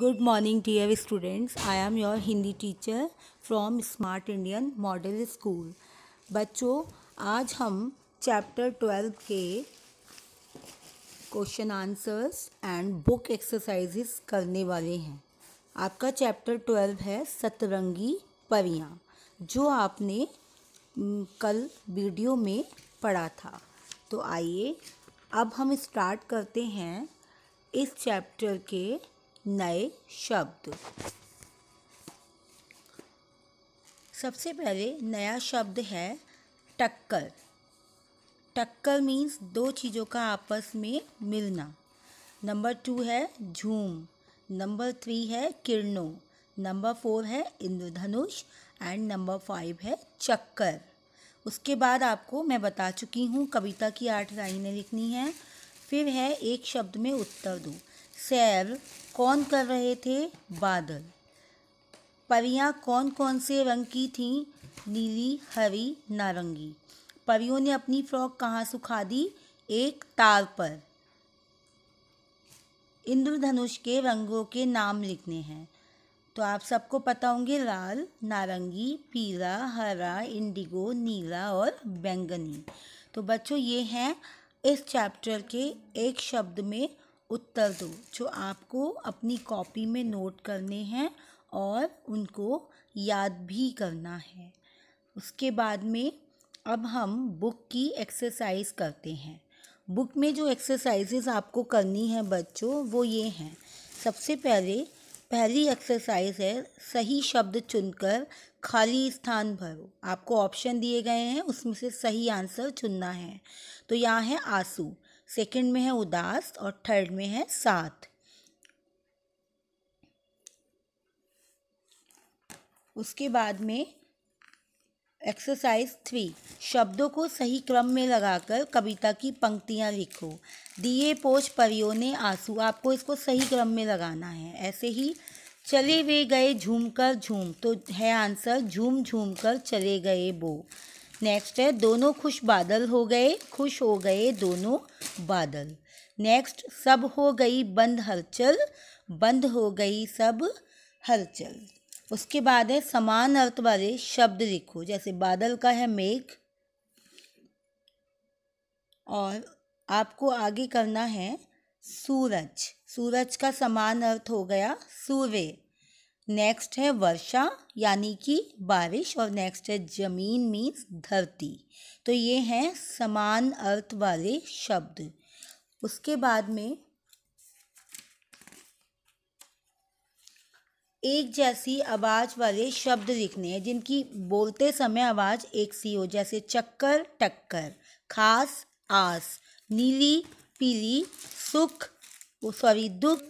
good morning dear students I am your Hindi teacher from smart Indian model school बच्चों आज हम chapter twelve के question answers and book exercises करने वाले हैं आपका चैप्टर ट्वेल्व है सतरंगी परियां जो आपने कल वीडियो में पढ़ा था तो आइए अब हम स्टार्ट करते हैं इस चैप्टर के नए शब्द सबसे पहले नया शब्द है टक्कर टक्कर मीन्स दो चीज़ों का आपस में मिलना नंबर टू है झूम नंबर थ्री है किरणों नंबर फोर है इंद्रधनुष एंड नंबर फाइव है चक्कर उसके बाद आपको मैं बता चुकी हूँ कविता की आठ लाइनें लिखनी है फिर है एक शब्द में उत्तर दो सैर कौन कर रहे थे बादल परियाँ कौन कौन से रंग की थीं नीली हरी नारंगी परियों ने अपनी फ्रॉक कहाँ सुखा दी एक तार पर इंद्रधनुष के रंगों के नाम लिखने हैं तो आप सबको पता होंगे लाल नारंगी पीला हरा इंडिगो नीला और बैंगनी तो बच्चों ये हैं इस चैप्टर के एक शब्द में उत्तर दो जो आपको अपनी कॉपी में नोट करने हैं और उनको याद भी करना है उसके बाद में अब हम बुक की एक्सरसाइज करते हैं बुक में जो एक्सरसाइजेज आपको करनी है बच्चों वो ये हैं सबसे पहले पहली एक्सरसाइज है सही शब्द चुनकर खाली स्थान भरो आपको ऑप्शन दिए गए हैं उसमें से सही आंसर चुनना है तो यहाँ है आंसू सेकंड में है उदास और थर्ड में है साथ उसके बाद में एक्सरसाइज थ्री शब्दों को सही क्रम में लगाकर कविता की पंक्तियाँ लिखो दिए पोछ परियों ने आंसू आपको इसको सही क्रम में लगाना है ऐसे ही चले वे गए झूम कर झूम तो है आंसर झूम झूम कर चले गए वो नेक्स्ट है दोनों खुश बादल हो गए खुश हो गए दोनों बादल नेक्स्ट सब हो गई बंद हलचल बंद हो गई सब हलचल उसके बाद है समान अर्थ वाले शब्द लिखो जैसे बादल का है मेघ और आपको आगे करना है सूरज सूरज का समान अर्थ हो गया सूर्य नेक्स्ट है वर्षा यानी कि बारिश और नेक्स्ट है जमीन मीन्स धरती तो ये हैं समान अर्थ वाले शब्द उसके बाद में एक जैसी आवाज़ वाले शब्द लिखने हैं जिनकी बोलते समय आवाज़ एक सी हो जैसे चक्कर टक्कर खास आस नीली पीली सुख सॉरी दुख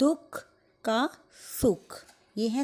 दुख का सुख ये है